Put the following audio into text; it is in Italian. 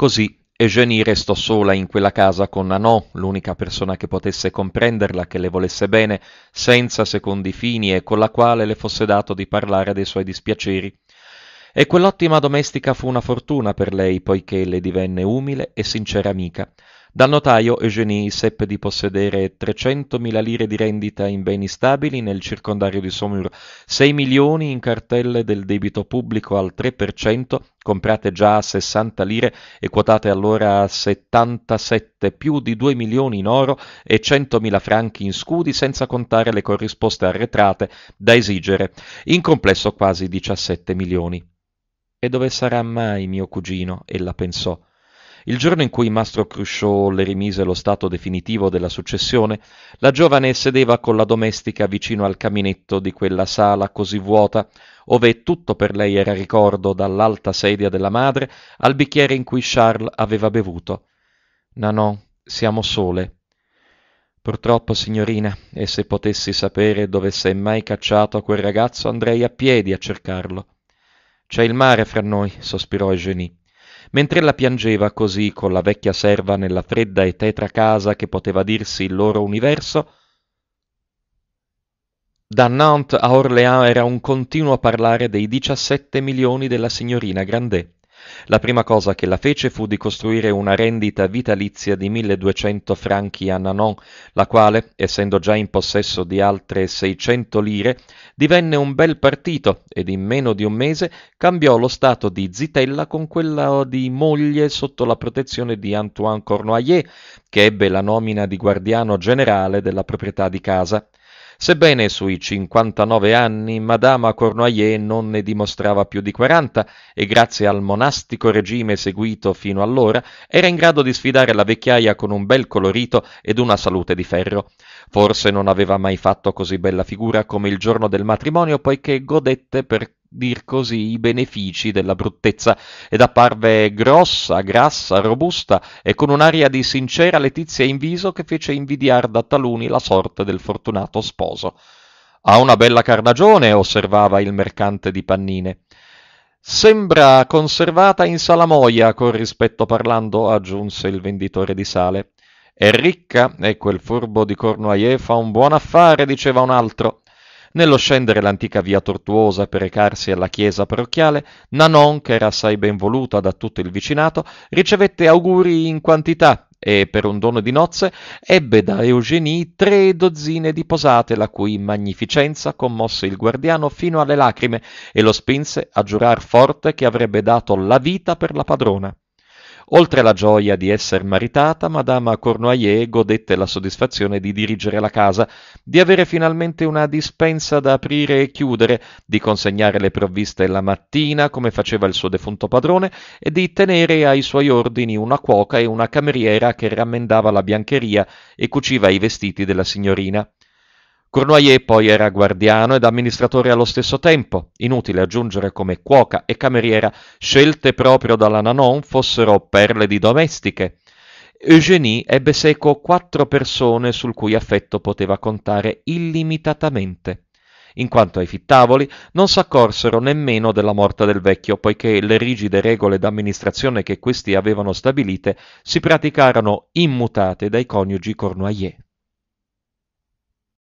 Così Eugénie restò sola in quella casa con Nanò, l'unica persona che potesse comprenderla, che le volesse bene, senza secondi fini e con la quale le fosse dato di parlare dei suoi dispiaceri. E quell'ottima domestica fu una fortuna per lei, poiché le divenne umile e sincera amica. Dal notaio Eugenie seppe di possedere 300.000 lire di rendita in beni stabili nel circondario di Saumur, 6 milioni in cartelle del debito pubblico al 3%, comprate già a 60 lire e quotate allora a 77, più di 2 milioni in oro e 100.000 franchi in scudi, senza contare le corrisposte arretrate da esigere, in complesso quasi 17 milioni. E dove sarà mai mio cugino? ella pensò. Il giorno in cui Mastro Cruchot le rimise lo stato definitivo della successione, la giovane sedeva con la domestica vicino al caminetto di quella sala così vuota, ove tutto per lei era ricordo dall'alta sedia della madre al bicchiere in cui Charles aveva bevuto. Nanò, siamo sole. Purtroppo, signorina, e se potessi sapere dove s'è mai cacciato quel ragazzo, andrei a piedi a cercarlo. C'è il mare fra noi, sospirò Eugenie mentre ella piangeva così con la vecchia serva nella fredda e tetra casa che poteva dirsi il loro universo, da Nantes a Orléans era un continuo parlare dei 17 milioni della signorina Grandet. La prima cosa che la fece fu di costruire una rendita vitalizia di 1200 franchi a Nanon, la quale, essendo già in possesso di altre 600 lire, divenne un bel partito ed in meno di un mese cambiò lo stato di zitella con quella di moglie sotto la protezione di Antoine Cornoyer, che ebbe la nomina di guardiano generale della proprietà di casa. Sebbene sui 59 anni Madama Cornoyer non ne dimostrava più di 40 e grazie al monastico regime seguito fino allora era in grado di sfidare la vecchiaia con un bel colorito ed una salute di ferro. Forse non aveva mai fatto così bella figura come il giorno del matrimonio poiché godette per dir così, i benefici della bruttezza ed apparve grossa, grassa, robusta e con un'aria di sincera letizia in viso che fece invidiar da taluni la sorte del fortunato sposo. Ha una bella carnagione, osservava il mercante di pannine. Sembra conservata in salamoia, con rispetto parlando, aggiunse il venditore di sale. È ricca e quel furbo di Cornoaie fa un buon affare, diceva un altro. Nello scendere l'antica via tortuosa per recarsi alla chiesa parrocchiale, Nanon, che era assai voluta da tutto il vicinato, ricevette auguri in quantità e per un dono di nozze ebbe da Eugenie tre dozzine di posate la cui magnificenza commosse il guardiano fino alle lacrime e lo spinse a giurar forte che avrebbe dato la vita per la padrona. Oltre alla gioia di essere maritata, Madama Cornoyer godette la soddisfazione di dirigere la casa, di avere finalmente una dispensa da aprire e chiudere, di consegnare le provviste la mattina come faceva il suo defunto padrone e di tenere ai suoi ordini una cuoca e una cameriera che rammendava la biancheria e cuciva i vestiti della signorina. Cornoyer poi era guardiano ed amministratore allo stesso tempo, inutile aggiungere come cuoca e cameriera scelte proprio dalla Nanon fossero perle di domestiche. Eugénie ebbe seco quattro persone sul cui affetto poteva contare illimitatamente. In quanto ai fittavoli, non s'accorsero nemmeno della morte del vecchio, poiché le rigide regole d'amministrazione che questi avevano stabilite si praticarono immutate dai coniugi Cornoyer.